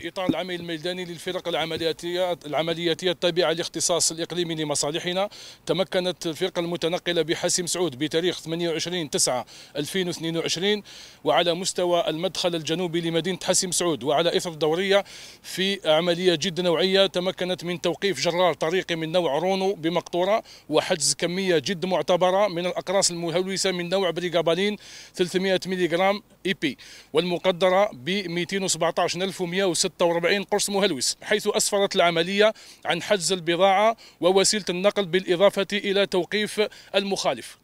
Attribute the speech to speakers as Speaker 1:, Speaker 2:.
Speaker 1: في إطار العمل الميداني للفرق العملياتية العملياتية التابعة لاختصاص الإقليمي لمصالحنا تمكنت الفرقة المتنقلة بحسم سعود بتاريخ 28 9 2022 وعلى مستوى المدخل الجنوبي لمدينة حسم سعود وعلى إثر دورية في عملية جد نوعية تمكنت من توقيف جرار طريقي من نوع رونو بمقطورة وحجز كمية جد معتبرة من الأقراص المهلوسة من نوع بريغابالين 300 ملغ إي بي والمقدرة ب 217106 46 قرص مهلوس حيث أسفرت العملية عن حجز البضاعة ووسيلة النقل بالإضافة إلى توقيف المخالف